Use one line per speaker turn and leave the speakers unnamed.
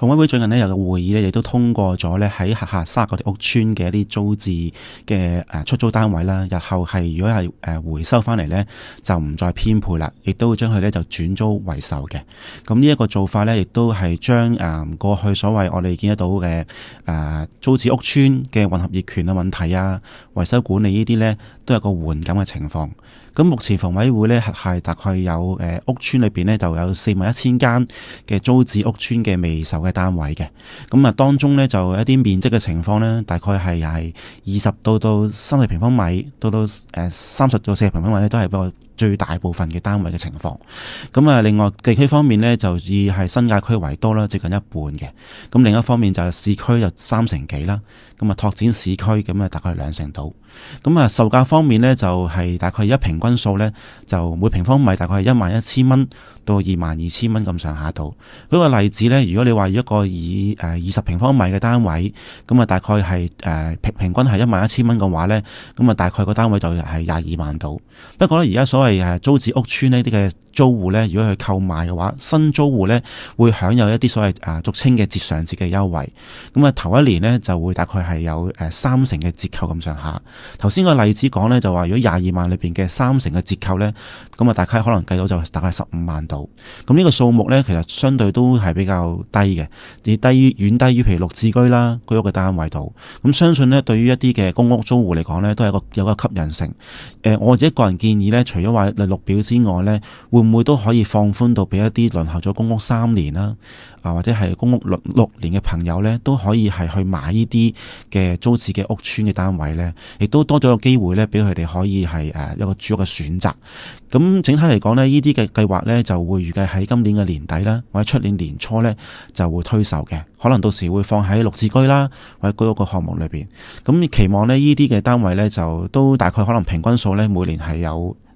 房委會最近呢有個會議呢，亦都通過咗呢喺下下沙嗰啲屋村嘅一啲租置嘅诶出租單位啦，日後係如果係诶回收翻嚟呢，就唔再編配啦，亦都會將佢呢就轉租为售嘅。咁呢一個做法呢，亦都係將诶過去所謂我哋見得到嘅诶租置屋村嘅混合業權嘅問題啊、維修管理呢啲呢，都有個緩解嘅情況。咁目前房委會呢，係大概有诶屋村里邊呢，就有四萬一千間嘅租置屋村嘅未售嘅。单位嘅咁啊当中咧就一啲面积嘅情况咧，大概系系二十到到三十平方米，到到诶三十到四十平方米咧，都系比较。最大部分嘅單位嘅情況，咁啊，另外地區方面呢，就以係新界區為多啦，接近一半嘅。咁另一方面就市區就三成幾啦，咁啊拓展市區咁啊大概兩成度。咁啊售價方面呢，就係大概一平均數呢，就每平方米大概係一萬一千蚊到二萬二千蚊咁上下度。舉個例子呢，如果你話一個以誒二十平方米嘅單位，咁啊大概係誒平平均係一萬一千蚊嘅話呢，咁啊大概個單位就係廿二萬度。不過呢，而家所謂租置屋邨呢啲嘅租户呢，如果去購買嘅話，新租户呢會享有一啲所謂啊俗稱嘅折上折嘅優惠。咁啊，頭一年呢就會大概係有诶三成嘅折扣咁上下。頭先個例子講呢，就話，如果廿二萬裏边嘅三成嘅折扣呢，咁啊，大概可能計到就大概十五萬度。咁呢個數目呢，其實相對都係比較低嘅，你低遠低於譬如六字居啦居屋嘅單位度。咁相信呢，對於一啲嘅公屋租户嚟講呢，都係一个有個吸引性。誒，我自己個人建議呢，除咗话嚟表之外呢，会唔会都可以放宽到俾一啲轮候咗公屋三年啦，啊或者系公屋六六年嘅朋友呢，都可以系去买呢啲嘅租置嘅屋村嘅单位呢，亦都多咗个机会呢，俾佢哋可以系诶一个住屋嘅选择。咁整体嚟讲呢，呢啲嘅计划呢，就会预计喺今年嘅年底啦，或者出年年初呢，就会推售嘅，可能到时会放喺六字居啦，或者居屋嘅项目里边。咁期望呢，呢啲嘅单位呢，就都大概可能平均数呢，每年系有。